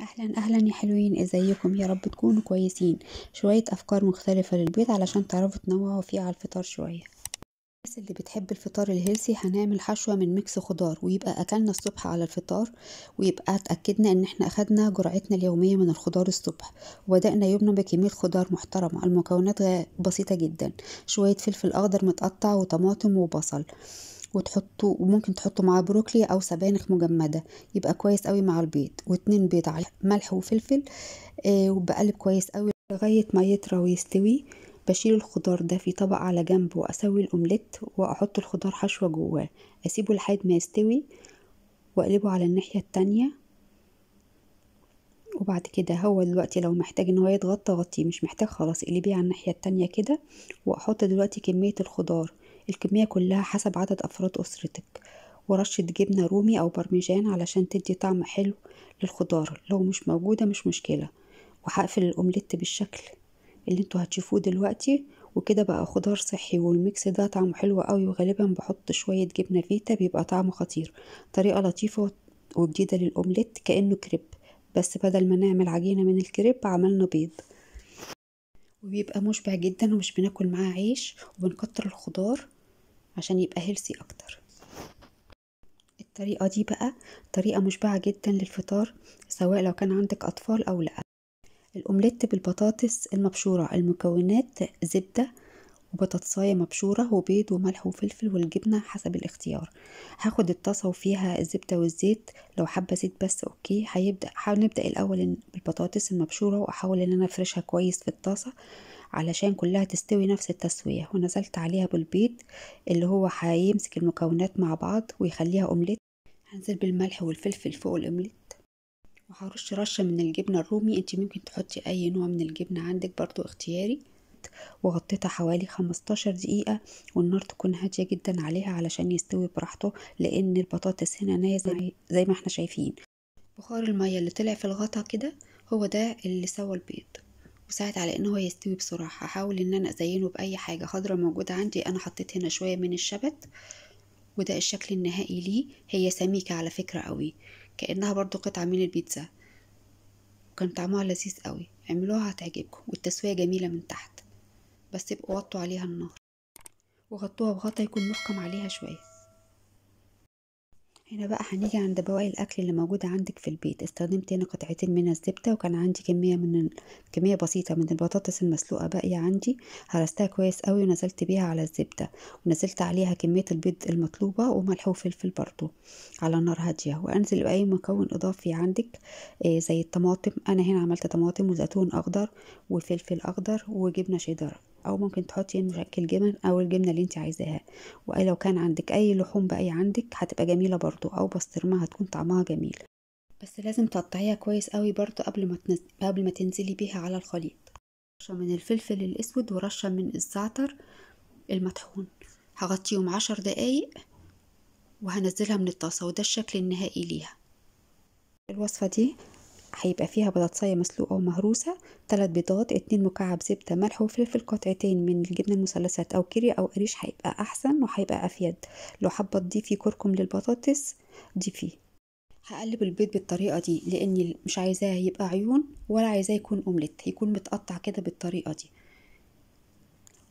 اهلا اهلا يا حلوين ازيكم يا رب تكونوا كويسين شويه افكار مختلفه للبيت علشان تعرفوا تنوعوا فيه على الفطار شويه الناس اللي بتحب الفطار الهيلثي هنعمل حشوه من ميكس خضار ويبقى اكلنا الصبح على الفطار ويبقى اتاكدنا ان احنا اخدنا جرعتنا اليوميه من الخضار الصبح وبدانا يومنا بكميه خضار محترمه المكونات بسيطه جدا شويه فلفل اخضر متقطع وطماطم وبصل وتحطوا وممكن تحطوا مع بروكلي او سبانخ مجمده يبقى كويس قوي مع البيض واتنين بيض على ملح وفلفل آه وبقلب كويس قوي لغايه ما يطرى ويستوي بشيل الخضار ده في طبق على جنب واسوي الاومليت واحط الخضار حشوه جواه اسيبه لحد ما يستوي واقلبه على الناحيه التانية وبعد كده هو دلوقتي لو محتاج ان هو يتغطى غطيه مش محتاج خلاص اقلبيه على الناحيه التانية كده واحط دلوقتي كميه الخضار الكميه كلها حسب عدد افراد اسرتك ورشة جبنة رومي أو برمجان علشان تدي طعم حلو للخضار لو مش موجودة مش مشكلة وهقفل الأومليت بالشكل اللي انتوا هتشوفوه دلوقتي وكده بقى خضار صحي والميكس ده طعمه حلو قوي وغالبا بحط شوية جبنة فيتا بيبقى طعمه خطير طريقة لطيفة وجديدة للأومليت كأنه كريب بس بدل ما نعمل عجينة من الكريب عملنا بيض وبيبقى مشبع جدا ومش بناكل معاه عيش وبنكتر الخضار عشان يبقى هيلسي اكتر الطريقة دي بقى طريقة مشبعة جدا للفطار سواء لو كان عندك أطفال أو لأ الأومليت بالبطاطس المبشورة المكونات زبدة وبطاطساية مبشورة وبيض وملح وفلفل والجبنة حسب الاختيار هاخد الطاسة وفيها الزبدة والزيت لو حابة زيت بس اوكي هيبدأ هنبدأ الأول بالبطاطس المبشورة وأحاول إن أنا أفرشها كويس في الطاسة علشان كلها تستوي نفس التسوية ونزلت عليها بالبيض اللي هو هيمسك المكونات مع بعض ويخليها أومليت هنزل بالملح والفلفل فوق الأومليت وهرش رشة من الجبنة الرومي انت ممكن تحطي اي نوع من الجبنة عندك برضو اختياري وغطيتها حوالي 15 دقيقة والنار تكون هادية جدا عليها علشان يستوي براحته لأن البطاطس هنا ناية زي ما احنا شايفين بخار المية اللي طلع في الغطا كده هو ده اللي سوى البيض وساعد على ان هو يستوي بسرعة هحاول ان انا ازينه باي حاجة خضرة موجودة عندي انا حطيت هنا شوية من الشبت وده الشكل النهائي ليه هي سميكة على فكرة قوي كأنها برضو قطعة من البيتزا كان طعمها لذيذ قوي اعملوها هتعجبكم والتسوية جميلة من تحت بس يبقوا وطوا عليها النار وغطوها بغطا يكون محكم عليها شوية هنا بقى هنيجي عند بواقي الاكل اللي موجودة عندك في البيت استخدمت هنا قطعتين من الزبدة وكان عندي كمية من كمية بسيطة من البطاطس المسلوقة باقية عندي هرستها كويس قوي ونزلت بيها على الزبدة ونزلت عليها كمية البيض المطلوبة وملح وفلفل برضو على نار هادية وانزل باي مكون اضافي عندك آه، زي الطماطم انا هنا عملت طماطم وزيتون اخضر وفلفل اخضر وجبنة شيدر او ممكن تحطي يعني الجبن او الجبنه اللي انت عايزاها ولو كان عندك اي لحوم بقى عندك هتبقى جميله برضو او بسطرمه هتكون طعمها جميل بس لازم تقطعيها كويس قوي برضو قبل ما قبل ما تنزلي بيها على الخليط رشه من الفلفل الاسود ورشه من الزعتر المطحون هغطيهم عشر دقايق وهنزلها من الطاسه وده الشكل النهائي ليها الوصفه دي هيبقى فيها بطاطسية مسلوقة ومهروسة تلات بيضات اتنين مكعب زبدة ملح وفلفل قطعتين من الجبنة المثلثات أو كيري أو قريش هيبقى أحسن وهيبقى أفيد لو حابة تضيفي كركم للبطاطس ضيفيه هقلب البيض بالطريقة دي لأني مش عايزاه يبقى عيون ولا عايزاه يكون أومليت يكون متقطع كده بالطريقة دي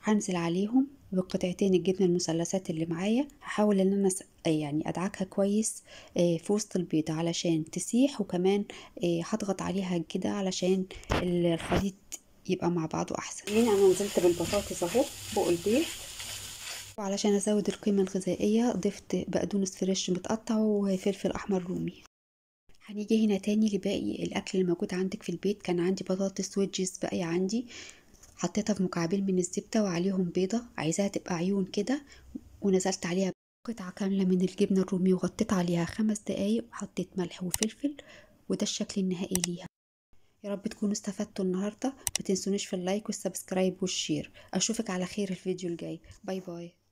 هنزل عليهم بقطعتين الجبنة المثلثات اللي معايا هحاول ان انا يعني ادعكها كويس آه، في وسط البيضة علشان تسيح وكمان آه، هضغط عليها كده علشان الخليط يبقى مع بعضه احسن هنا انا نزلت بالبطاطس اهو فوق البيض وعلشان ازود القيمة الغذائية ضفت بقدونس فريش متقطع وفلفل احمر رومي هنيجي هنا تاني لباقي الاكل الموجود عندك في البيت كان عندي بطاطس ويدجز باقية عندي حطيتها في مكعبين من الزبدة وعليهم بيضة عايزاها تبقى عيون كده ونزلت عليها قطعة كاملة من الجبنة الرومي وغطيت عليها خمس دقايق وحطيت ملح وفلفل وده الشكل النهائي ليها يا رب تكونوا استفدتوا النهاردة ما تنسونيش في اللايك والسبسكرايب والشير أشوفك على خير الفيديو الجاي باي باي